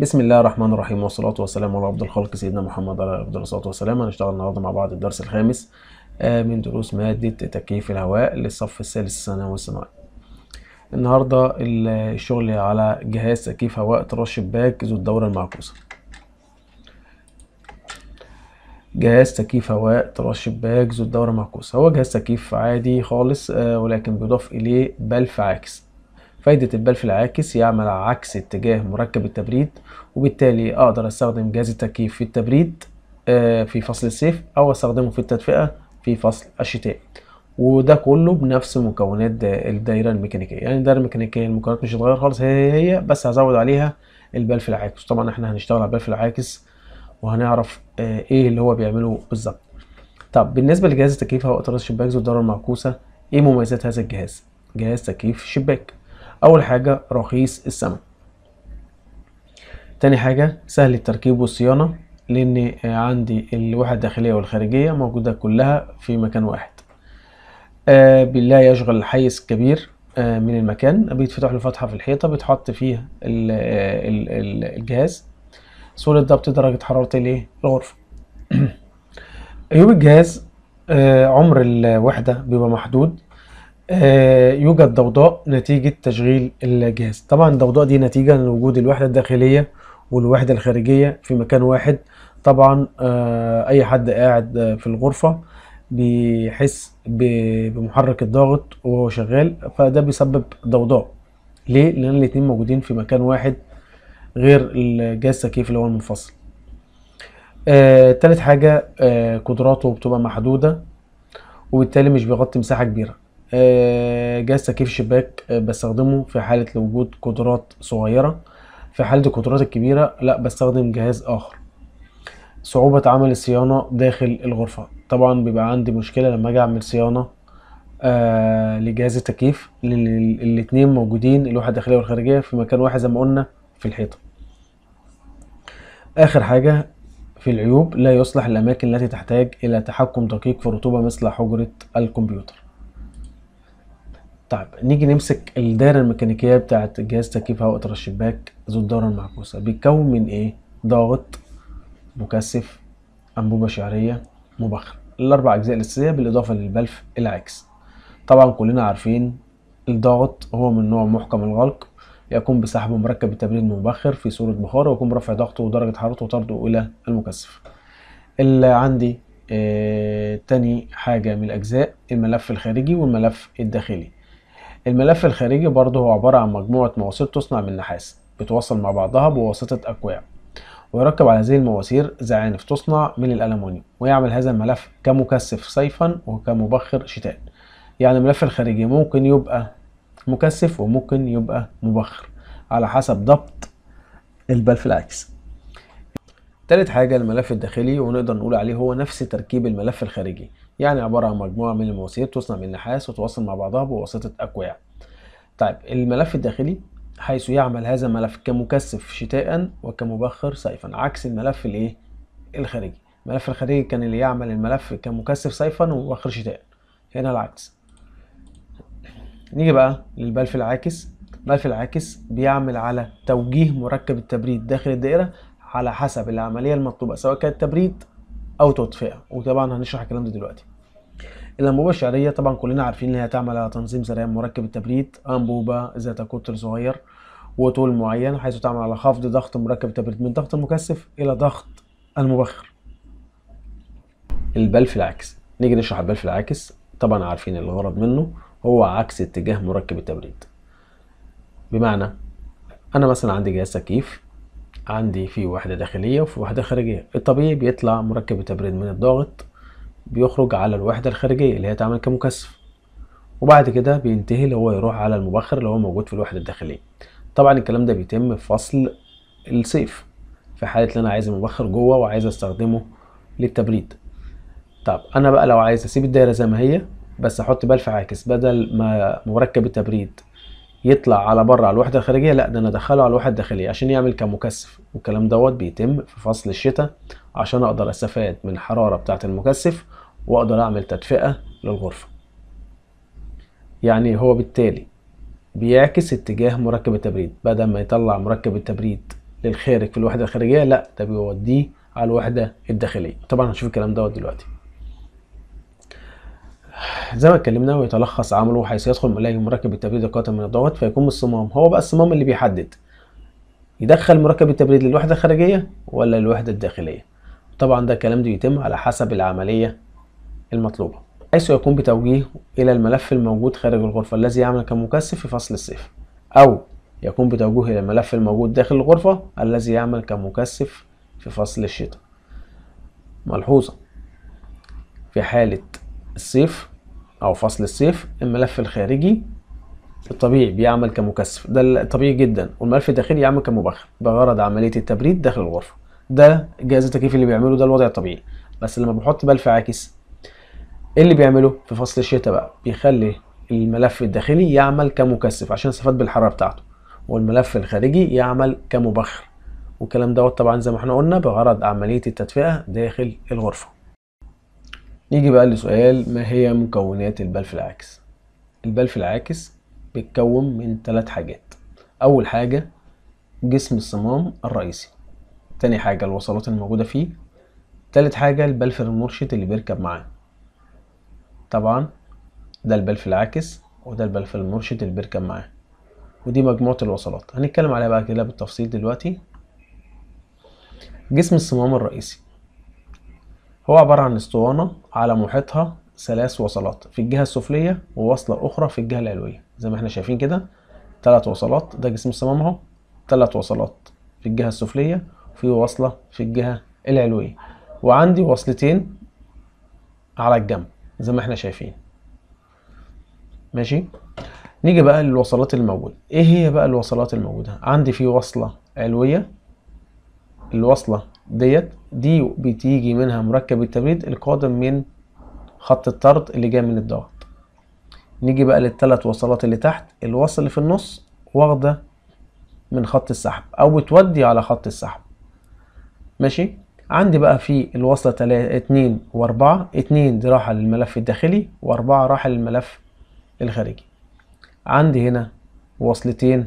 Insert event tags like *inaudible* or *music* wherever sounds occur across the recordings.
بسم الله الرحمن الرحيم والصلاة والسلام على أفضل الخلق سيدنا محمد على أفضل الصلاة والسلام هنشتغل النهاردة مع بعض الدرس الخامس آه، من دروس مادة تكييف الهواء للصف الثالث الثانوي الصناعي. النهاردة الشغل على جهاز تكييف هواء ترش شباك ذو الدورة المعكوسة. جهاز تكييف هواء ترش شباك ذو الدورة المعكوسة هو جهاز تكييف عادي خالص آه، ولكن بيضاف إليه بلف عاكس فايدة البلف العاكس يعمل عكس اتجاه مركب التبريد وبالتالي أقدر أستخدم جهاز التكييف في التبريد آه، في فصل الصيف أو أستخدمه في التدفئة في فصل الشتاء وده كله بنفس مكونات الدايرة الميكانيكية يعني الدايرة الميكانيكية المكونات مش هتتغير خالص هي هي بس هزود عليها البلف العاكس طبعا احنا هنشتغل على البلف العاكس وهنعرف آه، ايه اللي هو بيعمله بالظبط طب بالنسبة لجهاز التكييف هو اطراس الشباك ذو الدارة المعكوسة ايه مميزات هذا الجهاز جهاز تكييف شباك اول حاجه رخيص السمن تاني حاجه سهل التركيب والصيانه لان عندي الواحه الداخليه والخارجيه موجوده كلها في مكان واحد آه لا يشغل حيز كبير آه من المكان بيتفتح له فتحه في الحيطه بيتحط فيها ال الجهاز سهوله ضبط درجه حراره الغرفه عيوب *clears throat* الجهاز آه، عمر الوحده بيبقى محدود آه، يوجد ضوضاء نتيجة تشغيل الجهاز طبعا الضوضاء دي نتيجة لوجود الوحدة الداخلية والوحدة الخارجية في مكان واحد طبعا آه، أي حد قاعد في الغرفة بيحس بمحرك الضغط وهو شغال فده بيسبب ضوضاء ليه؟ لأن الاتنين موجودين في مكان واحد غير الجهاز التكييف اللي هو المنفصل آه، تالت حاجة آه، قدراته بتبقى محدودة وبالتالي مش بيغطي مساحة كبيرة آه، جهاز تكييف شباك آه، بستخدمه في حالة وجود قدرات صغيرة في حالة القدرات الكبيرة لا بستخدم جهاز آخر صعوبة عمل الصيانة داخل الغرفة طبعا بيبقى عندي مشكلة لما اجي اعمل صيانة آه لجهاز التكييف لان الاتنين موجودين الواحد الداخلية والخارجية في مكان واحد زي ما قلنا في الحيطة اخر حاجة في العيوب لا يصلح الاماكن التي تحتاج الى تحكم دقيق في الرطوبة مثل حجرة الكمبيوتر طيب نيجي نمسك الدايره الميكانيكيه بتاعه جهاز تكييف هواء اطراء الشباك ذو الدوره المعكوسه بيتكون من ايه ضاغط مكثف انبوبه شعريه مبخر الاربع اجزاء الاساسيه بالاضافه للبلف العكس طبعا كلنا عارفين الضغط هو من نوع محكم الغلق يقوم بسحب مركب التبريد المبخر في صورة بخار ويقوم برفع ضغطه ودرجة حرارته وطرده إلى المكثف. اللي عندي آه تاني حاجة من الأجزاء الملف الخارجي والملف الداخلي. الملف الخارجي برضه هو عبارة عن مجموعة مواسير تصنع من نحاس بتوصل مع بعضها بواسطة أكواع ويركب على هذه المواسير زعانف تصنع من الألمونيوم ويعمل هذا الملف كمكثف صيفا وكمبخر شتاء يعني الملف الخارجي ممكن يبقى مكثف وممكن يبقى مبخر على حسب ضبط البلف العكس تالت حاجة الملف الداخلي ونقدر نقول عليه هو نفس تركيب الملف الخارجي يعني عبارة عن مجموعة من المواسير تصنع من نحاس وتوصل مع بعضها بواسطة أكواع. طيب الملف الداخلي حيث يعمل هذا الملف كمكثف شتاء وكمبخر صيفا عكس الملف الايه الخارجي الملف الخارجي كان اللي يعمل الملف كمكثف صيفا ومبخر شتاء هنا العكس نيجي بقى للبلف العاكس البلف العاكس بيعمل على توجيه مركب التبريد داخل الدائره على حسب العمليه المطلوبه سواء كانت تبريد او تطفئه وطبعا هنشرح الكلام ده دلوقتي الأنبوبة الشعرية طبعا كلنا عارفين إن هي تعمل على تنظيم سريان مركب التبريد أنبوبة ذات قطر صغير وطول معين حيث تعمل على خفض ضغط مركب التبريد من ضغط المكثف إلى ضغط المبخر البلف العكس نيجي نشرح البلف العكس طبعا عارفين الغرض منه هو عكس اتجاه مركب التبريد بمعنى أنا مثلا عندي جهاز تكييف عندي فيه وحدة داخلية وفي وحدة خارجية الطبيعي بيطلع مركب التبريد من الضغط بيخرج على الوحدة الخارجية اللي هي تعمل كمكثف وبعد كده بينتهي اللي هو يروح على المبخر اللي هو موجود في الوحدة الداخلية طبعا الكلام ده بيتم في فصل الصيف في حالة اللي انا عايز المبخر جوه وعايز استخدمه للتبريد طب انا بقى لو عايز اسيب الدايرة زي ما هي بس احط بلف عاكس بدل ما مركب التبريد يطلع على بره على الوحده الخارجيه لا ده انا ادخله على الوحده الداخليه عشان يعمل كمكثف والكلام دوت بيتم في فصل الشتاء عشان اقدر استفاد من الحراره بتاعه المكثف واقدر اعمل تدفئه للغرفه يعني هو بالتالي بيعكس اتجاه مركب التبريد بدل ما يطلع مركب التبريد للخارج في الوحده الخارجيه لا ده بيوديه على الوحده الداخليه طبعا هنشوف الكلام دوت دلوقتي زي ما اتكلمنا ويتلخص عمله حيث يدخل ملايين مركب التبريد قطع من الضغط فيكون الصمام هو بقى الصمام اللي بيحدد يدخل مركب التبريد للوحده الخارجيه ولا للوحده الداخليه طبعا ده الكلام ده يتم على حسب العملية المطلوبة حيث يكون بتوجيهه إلى الملف الموجود خارج الغرفة الذي يعمل كمكثف في فصل الصيف أو يكون بتوجيهه إلى الملف الموجود داخل الغرفة الذي يعمل كمكثف في فصل الشتاء ملحوظة في حالة الصيف أو فصل الصيف الملف الخارجي الطبيعي بيعمل كمكثف ده الطبيعي جدا والملف الداخلي يعمل كمبخر بغرض عملية التبريد داخل الغرفة ده جهاز التكييف اللي بيعمله ده الوضع الطبيعي بس لما بحط بلف عاكس ايه اللي بيعمله في فصل الشتاء بقى بيخلي الملف الداخلي يعمل كمكثف عشان استفاد بالحراره بتاعته والملف الخارجي يعمل كمبخر والكلام دوت طبعا زي ما احنا قلنا بغرض عمليه التدفئه داخل الغرفه نيجي بقى لسؤال ما هي مكونات البلف العاكس البلف العاكس بيتكون من ثلاث حاجات اول حاجه جسم الصمام الرئيسي تاني حاجة الوصلات الموجودة فيه تالت حاجة البلف المرشد اللي بيركب معاه طبعا ده البلف العاكس وده البلف المرشد اللي بيركب معاه ودي مجموعة الوصلات هنتكلم عليها بقى كده بالتفصيل دلوقتي جسم الصمام الرئيسي هو عبارة عن اسطوانة على محيطها ثلاث وصلات في الجهة السفلية ووصلة أخرى في الجهة العلوية زي ما احنا شايفين كده ثلاث وصلات ده جسم الصمام اهو ثلاث وصلات في الجهة السفلية في وصلة في الجهة العلوية وعندي وصلتين على الجنب زي ما احنا شايفين ماشي نيجي بقى للوصلات الموجودة ايه هي بقى الوصلات الموجودة عندي في وصلة علوية الوصلة ديت دي بتيجي منها مركب التبريد القادم من خط الطرد اللي جاي من الضغط نيجي بقى للثلاث وصلات اللي تحت الوصل اللي في النص واخده من خط السحب او بتودي على خط السحب ماشي عندي بقى في الوصلة 2 و4 2 دي راحة للملف الداخلي و4 راحة للملف الخارجي عندي هنا وصلتين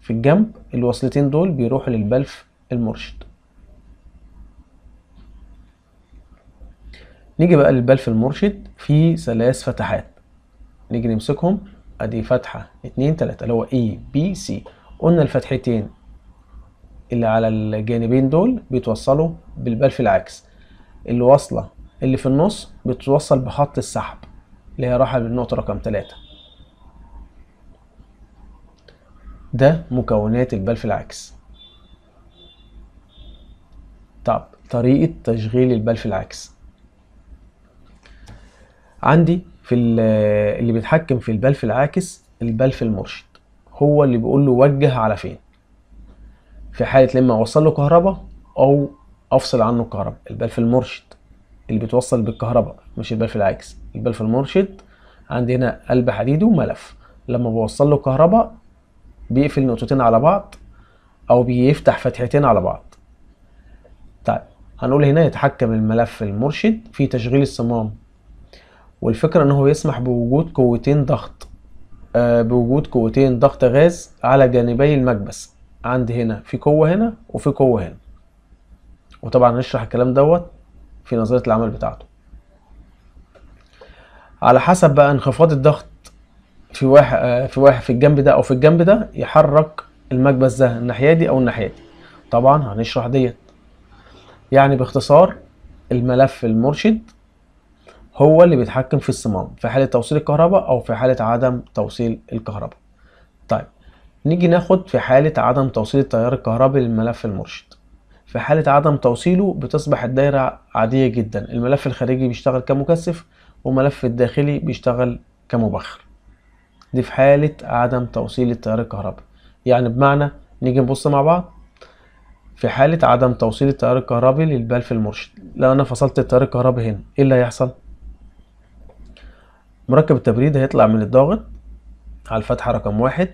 في الجنب الوصلتين دول بيروحوا للبلف المرشد نيجي بقى للبلف المرشد في ثلاث فتحات نيجي نمسكهم ادي فتحة 2 3 اللي هو اي بي سي قلنا الفتحتين اللي على الجانبين دول بيتوصلوا بالبلف العكس اللي واصله اللي في النص بتتوصل بخط السحب اللي هي راحه للنقطه رقم 3 ده مكونات البلف العكس طب طريقه تشغيل البلف العكس عندي في اللي بيتحكم في البلف العاكس البلف المرشد هو اللي بيقول له وجه على فين في حاله لما اوصل له كهرباء او افصل عنه الكهرباء البلف المرشد اللي بتوصل بالكهرباء مش البلف العكس البلف المرشد عندي هنا قلب حديد وملف لما بوصل له كهرباء بيقفل نقطتين على بعض او بيفتح فتحتين على بعض طيب هنقول هنا يتحكم الملف المرشد في تشغيل الصمام والفكرة ان هو يسمح بوجود قوتين ضغط آه بوجود قوتين ضغط غاز على جانبي المكبس عندي هنا في قوه هنا وفي قوه هنا وطبعا هنشرح الكلام دوت في نظريه العمل بتاعته على حسب بقى انخفاض الضغط في واحد آه، في واحد في الجنب ده او في الجنب ده يحرك المكبس ده الناحيه دي او الناحيه دي طبعا هنشرح ديت يعني باختصار الملف المرشد هو اللي بيتحكم في الصمام في حاله توصيل الكهرباء او في حاله عدم توصيل الكهرباء نيجي ناخد في حالة عدم توصيل التيار الكهربي للملف المرشد في حالة عدم توصيله بتصبح الدايرة عادية جدا الملف الخارجي بيشتغل كمكثف وملف الداخلي بيشتغل كمبخر دي في حالة عدم توصيل التيار الكهربي يعني بمعنى نيجي نبص مع بعض في حالة عدم توصيل التيار الكهربي للبلف المرشد لو أنا فصلت التيار الكهربي هنا إيه اللي هيحصل؟ مركب التبريد هيطلع من الضاغط على الفتحة رقم واحد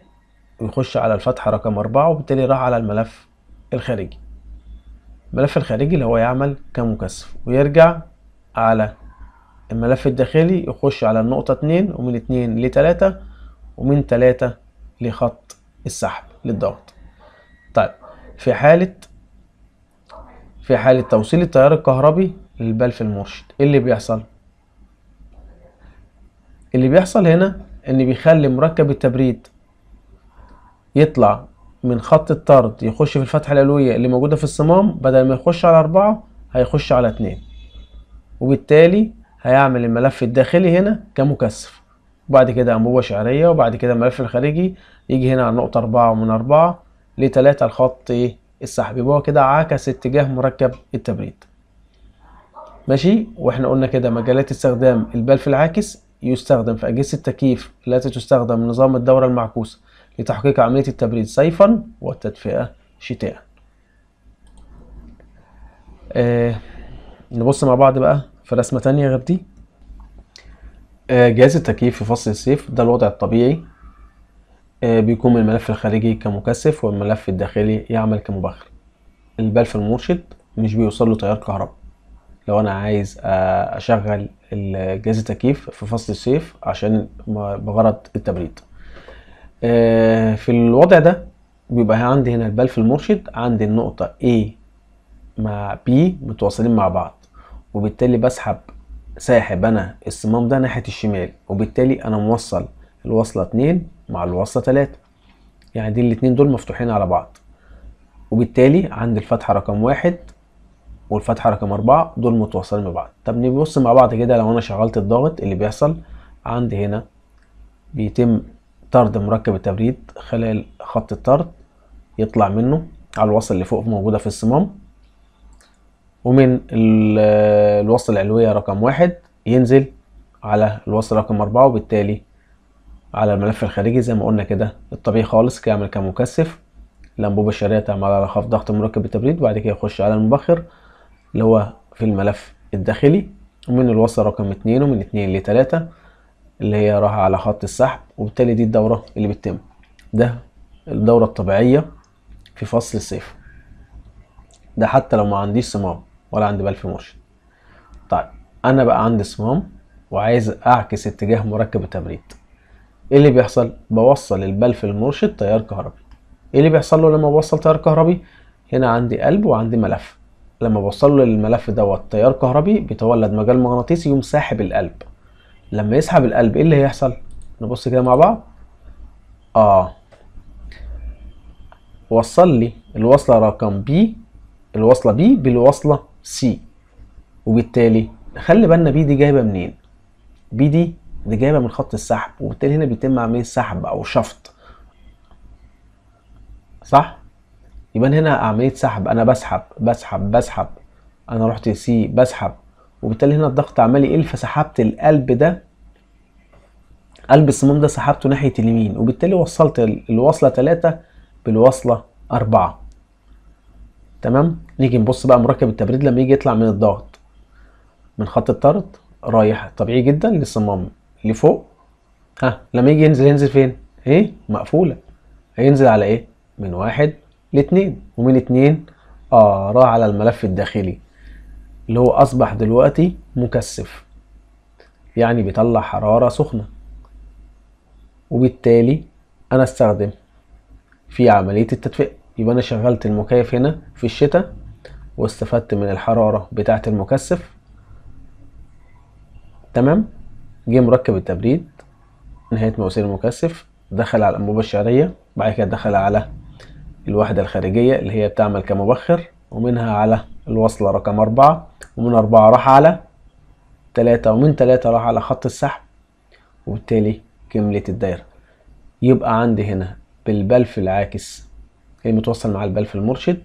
نخش على الفتحة رقم أربعة وبالتالي راح على الملف الخارجي الملف الخارجي اللي هو يعمل كمكثف ويرجع على الملف الداخلي يخش على النقطة اتنين ومن اتنين لتلاتة ومن تلاتة لخط السحب للضغط طيب في حالة في حالة توصيل التيار الكهربي للبلف المرشد ايه اللي بيحصل؟ اللي بيحصل هنا ان بيخلي مركب التبريد يطلع من خط الطرد يخش في الفتحة العلوية اللي موجودة في الصمام بدل ما يخش على أربعة هيخش على اتنين وبالتالي هيعمل الملف الداخلي هنا كمكثف وبعد كده أنبوبة شعرية وبعد كده الملف الخارجي يجي هنا على نقطة أربعة ومن أربعة لتلاتة الخط إيه السحبي يبقى كده عكس اتجاه مركب التبريد ماشي واحنا قلنا كده مجالات استخدام البلف العاكس يستخدم في أجهزة التكييف التي تستخدم نظام الدورة المعكوسة لتحقيق عملية التبريد صيفا والتدفئة شتاء آه نبص مع بعض بقى في رسمة تانية غير دي آه جهاز التكييف في فصل الصيف ده الوضع الطبيعي آه بيكون الملف الخارجي كمكثف والملف الداخلي يعمل كمبخر البلف المرشد مش بيوصل له تيار كهرباء لو انا عايز آه، اشغل جهاز التكييف في فصل الصيف عشان بغرض التبريد آه، في الوضع ده بيبقى عندي هنا البلف المرشد عندي النقطة A مع B متواصلين مع بعض وبالتالي بسحب ساحب انا الصمام ده ناحية الشمال وبالتالي انا موصل الوصلة اتنين مع الوصلة تلاتة يعني دي الاتنين دول مفتوحين على بعض وبالتالي عندي الفتحة رقم واحد والفتحة رقم أربعة دول متواصلين بعض طب نبص مع بعض كده لو أنا شغلت الضغط اللي بيحصل عندي هنا بيتم طرد مركب التبريد خلال خط الطرد يطلع منه على الوصل اللي فوق موجودة في الصمام ومن الوصل العلوية رقم واحد ينزل على الوصل رقم أربعة وبالتالي على الملف الخارجي زي ما قلنا كده الطبيعي خالص كامل كمكثف الأنبوبة الشهرية تعمل على خفض ضغط مركب التبريد وبعد كده يخش على المبخر اللي هو في الملف الداخلي ومن الوصل رقم اتنين ومن اتنين لتلاتة اللي هي راحة على خط السحب وبالتالي دي الدورة اللي بتتم ده الدورة الطبيعية في فصل الصيف ده حتى لو ما عنديش صمام ولا عندي بلف مرشد طيب انا بقى عندي صمام وعايز اعكس اتجاه مركب التبريد ايه اللي بيحصل بوصل البلف المرشد تيار كهربي ايه اللي بيحصل له لما بوصل تيار كهربي هنا عندي قلب وعندي ملف لما بوصل له الملف دوت تيار كهربي بيتولد مجال مغناطيسي يقوم ساحب القلب لما يسحب القلب ايه اللي هيحصل نبص كده مع بعض اه وصل لي الوصله رقم بي الوصله بي بالوصله سي وبالتالي خلي بالنا بي دي جايبه منين بي دي دي جايبه من خط السحب وبالتالي هنا بيتم عمليه سحب او شفط صح يبقى هنا عمليه سحب انا بسحب بسحب بسحب انا رحت سي بسحب وبالتالي هنا الضغط عمال يقل فسحبت القلب ده قلب الصمام ده سحبته ناحية اليمين وبالتالي وصلت الوصلة تلاتة بالوصلة أربعة تمام نيجي نبص بقى مركب التبريد لما يجي يطلع من الضغط من خط الطرد رايح طبيعي جدا للصمام لفوق ها لما يجي ينزل ينزل فين؟ ايه؟ مقفولة هينزل على ايه؟ من واحد لاتنين ومن اتنين اه راح على الملف الداخلي اللي هو أصبح دلوقتي مكثف يعني بيطلع حرارة سخنة وبالتالي أنا استخدم في عملية التدفئة يبقى أنا شغلت المكيف هنا في الشتاء واستفدت من الحرارة بتاعة المكثف تمام جه مركب التبريد نهاية مواسير المكثف دخل على الأنبوبة الشعرية بعد كده دخل على الوحدة الخارجية اللي هي بتعمل كمبخر ومنها على الوصلة رقم أربعة ومن أربعة راح على تلاتة ومن تلاتة راح على خط السحب وبالتالي كملت الدايرة يبقى عندي هنا بالبلف العاكس اللي متوصل مع البلف المرشد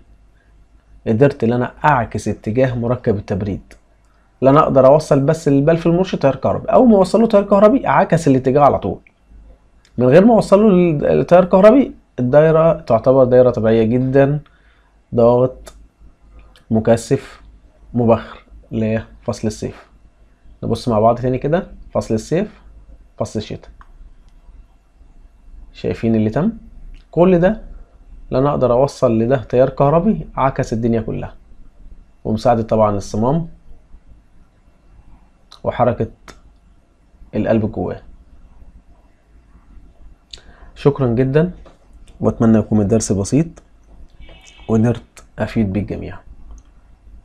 قدرت ان انا اعكس اتجاه مركب التبريد لا انا اقدر اوصل بس للبلف المرشد تيار كهربي اول ما اوصله تيار كهربي عكس الاتجاه على طول من غير ما اوصله لتيار كهربي الدايره تعتبر دايره طبيعيه جدا ضغط مكثف مبخر فصل الصيف نبص مع بعض تاني كده فصل الصيف فصل الشتاء شايفين اللي تم كل ده لن اقدر اوصل لده تيار كهربي عكس الدنيا كلها ومساعدة طبعا الصمام وحركة القلب جواه شكرا جدا واتمنى يكون الدرس بسيط وقدرت افيد بيه الجميع